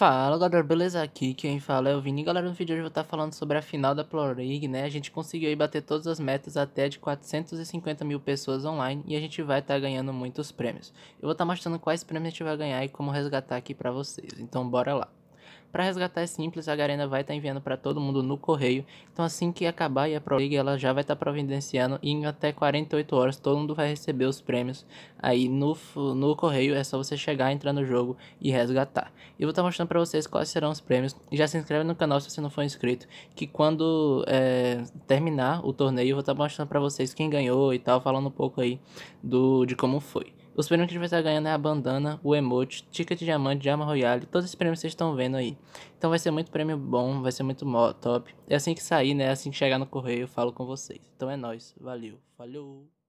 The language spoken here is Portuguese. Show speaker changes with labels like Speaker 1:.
Speaker 1: Fala galera, beleza? Aqui quem fala é o Vini. Galera, no vídeo de hoje eu vou estar tá falando sobre a final da Pro League, né? A gente conseguiu aí bater todas as metas até de 450 mil pessoas online e a gente vai estar tá ganhando muitos prêmios. Eu vou estar tá mostrando quais prêmios a gente vai ganhar e como resgatar aqui pra vocês. Então bora lá. Para resgatar é simples, a Garena vai estar tá enviando para todo mundo no correio. Então assim que acabar e a Pro League, ela já vai estar tá providenciando e em até 48 horas todo mundo vai receber os prêmios aí no, no correio. É só você chegar, entrar no jogo e resgatar. E vou estar tá mostrando para vocês quais serão os prêmios. Já se inscreve no canal se você não for inscrito, que quando é, terminar o torneio eu vou estar tá mostrando para vocês quem ganhou e tal, falando um pouco aí do de como foi. Os prêmios que a gente vai estar ganhando é a bandana, o emote, ticket de diamante, de arma royale, todos esses prêmios vocês estão vendo aí. Então vai ser muito prêmio bom, vai ser muito top. É assim que sair, né? É assim que chegar no correio, eu falo com vocês. Então é nóis, valeu, falou!